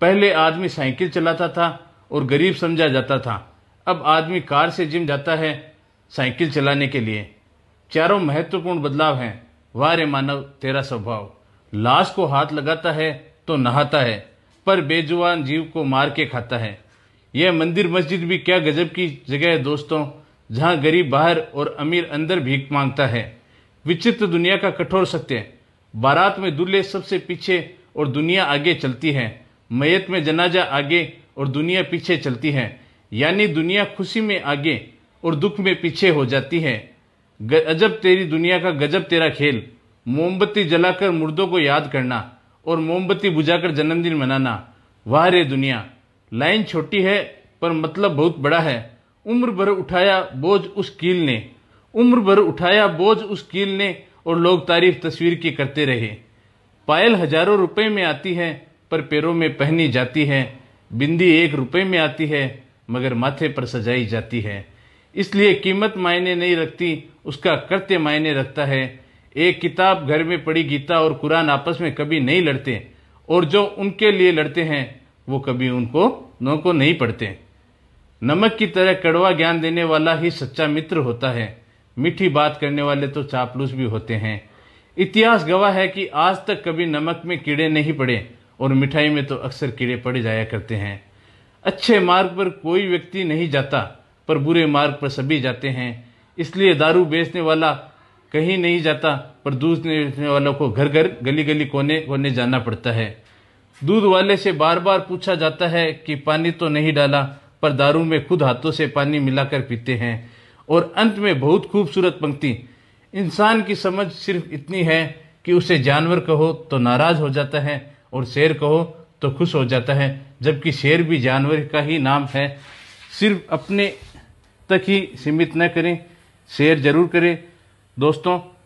पहले आदमी साइकिल चलाता था और गरीब समझा जाता था अब आदमी कार से जिम जाता है साइकिल चलाने के लिए चारों महत्वपूर्ण बदलाव हैं वाह रे मानव तेरा स्वभाव लाश को हाथ लगाता है तो नहाता है पर बेजुबान जीव को मार के खाता है यह मंदिर मस्जिद भी क्या गजब की जगह है दोस्तों जहां गरीब बाहर और अमीर अंदर भीख मांगता है विचित्र दुनिया का कठोर सत्य बारात में दूल्हे सबसे पीछे और दुनिया आगे चलती है मैत में जनाजा आगे और दुनिया पीछे चलती है यानी दुनिया खुशी में आगे और दुख में पीछे हो जाती है अजब तेरी दुनिया का गजब तेरा खेल मोमबत्ती जलाकर मुर्दों को याद करना और मोमबत्ती बुझाकर जन्मदिन मनाना वाह रे दुनिया लाइन छोटी है पर मतलब बहुत बड़ा है उम्र भर उठाया बोझ उस कील ने उम्र भर उठाया बोझ उस कील ने और लोग तारीफ तस्वीर की करते रहे पायल हजारों रुपए में आती है पर पैरों में पहनी जाती है बिंदी एक रुपए में आती है मगर माथे पर सजाई जाती है इसलिए कीमत मायने नहीं रखती उसका कर्त्य मायने रखता है एक किताब घर में पड़ी गीता और कुरान आपस में कभी नहीं लड़ते और जो उनके लिए लड़ते हैं वो कभी उनको नौको नहीं पढ़ते नमक की तरह कड़वा ज्ञान देने वाला ही सच्चा मित्र होता है मीठी बात करने वाले तो चापलूस भी होते हैं इतिहास गवाह है कि आज तक कभी नमक में कीड़े नहीं पड़े और मिठाई में तो अक्सर कीड़े पड़ जाया करते हैं अच्छे मार्ग पर कोई व्यक्ति नहीं जाता पर बुरे मार्ग पर सभी जाते हैं इसलिए दारू बेचने वाला कहीं नहीं जाता पर दूध बेचने वालों को घर घर गली गली कोने कोने जाना पड़ता है दूध वाले से बार बार पूछा जाता है कि पानी तो नहीं डाला पर दारू में खुद हाथों से पानी मिलाकर पीते हैं और अंत में बहुत खूबसूरत पंक्ति इंसान की समझ सिर्फ इतनी है कि उसे जानवर कहो तो नाराज हो जाता है और शेर कहो तो खुश हो जाता है जबकि शेर भी जानवर का ही नाम है सिर्फ अपने तक ही सीमित न करें शेयर ज़रूर करें दोस्तों